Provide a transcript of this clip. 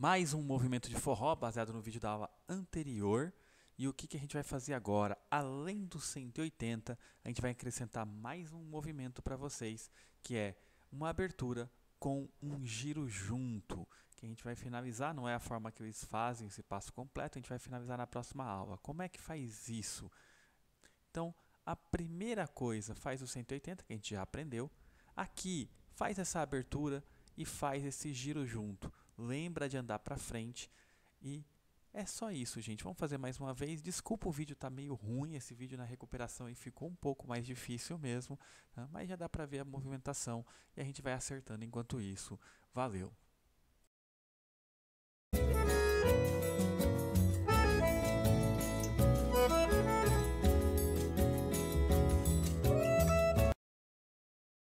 mais um movimento de forró baseado no vídeo da aula anterior. E o que, que a gente vai fazer agora? Além do 180, a gente vai acrescentar mais um movimento para vocês, que é uma abertura com um giro junto, que a gente vai finalizar, não é a forma que eles fazem esse passo completo, a gente vai finalizar na próxima aula. Como é que faz isso? Então, a primeira coisa, faz o 180, que a gente já aprendeu. Aqui, faz essa abertura e faz esse giro junto lembra de andar para frente e é só isso, gente. Vamos fazer mais uma vez. Desculpa o vídeo tá meio ruim, esse vídeo na recuperação e ficou um pouco mais difícil mesmo, tá? mas já dá para ver a movimentação e a gente vai acertando enquanto isso. Valeu.